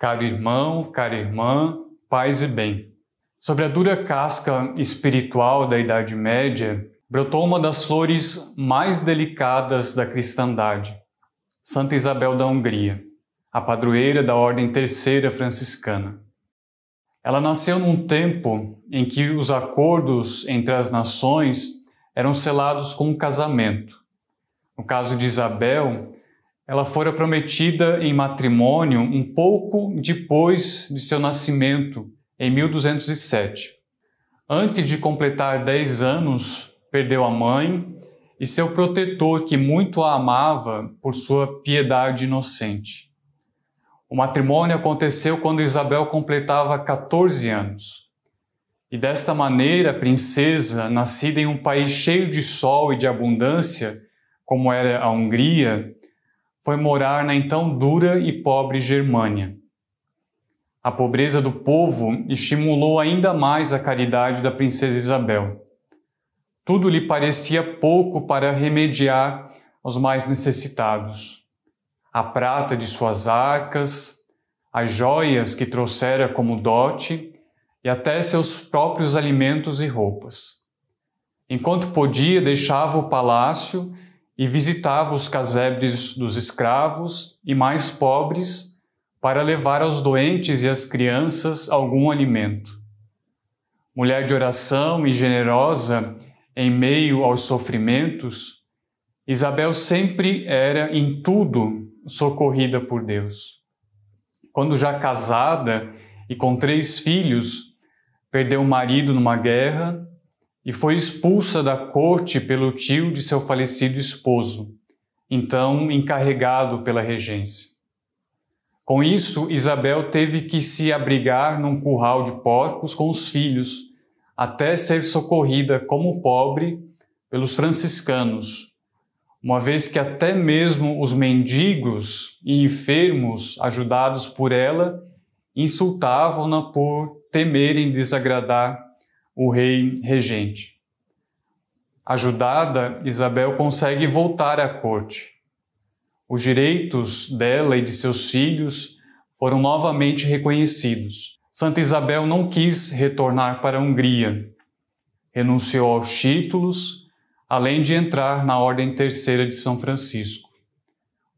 Caro irmão, cara irmã, paz e bem. Sobre a dura casca espiritual da Idade Média, brotou uma das flores mais delicadas da cristandade, Santa Isabel da Hungria, a padroeira da Ordem Terceira Franciscana. Ela nasceu num tempo em que os acordos entre as nações eram selados com o um casamento. No caso de Isabel, ela fora prometida em matrimônio um pouco depois de seu nascimento, em 1207. Antes de completar 10 anos, perdeu a mãe e seu protetor, que muito a amava por sua piedade inocente. O matrimônio aconteceu quando Isabel completava 14 anos. E desta maneira, a princesa, nascida em um país cheio de sol e de abundância, como era a Hungria, foi morar na então dura e pobre Germânia. A pobreza do povo estimulou ainda mais a caridade da princesa Isabel. Tudo lhe parecia pouco para remediar aos mais necessitados. A prata de suas arcas, as joias que trouxera como dote e até seus próprios alimentos e roupas. Enquanto podia, deixava o palácio e visitava os casebres dos escravos e mais pobres para levar aos doentes e às crianças algum alimento. Mulher de oração e generosa em meio aos sofrimentos, Isabel sempre era em tudo socorrida por Deus. Quando já casada e com três filhos, perdeu o marido numa guerra e foi expulsa da corte pelo tio de seu falecido esposo, então encarregado pela regência. Com isso, Isabel teve que se abrigar num curral de porcos com os filhos, até ser socorrida como pobre pelos franciscanos, uma vez que até mesmo os mendigos e enfermos ajudados por ela insultavam-na por temerem desagradar o rei regente. Ajudada, Isabel consegue voltar à corte. Os direitos dela e de seus filhos foram novamente reconhecidos. Santa Isabel não quis retornar para a Hungria. Renunciou aos títulos, além de entrar na Ordem Terceira de São Francisco.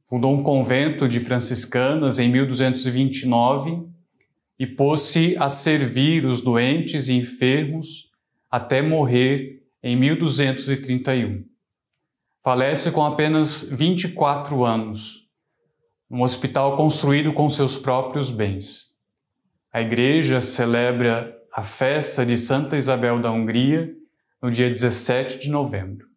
Fundou um convento de franciscanas em 1229 e pôs-se a servir os doentes e enfermos até morrer em 1231. Falece com apenas 24 anos, num hospital construído com seus próprios bens. A igreja celebra a festa de Santa Isabel da Hungria no dia 17 de novembro.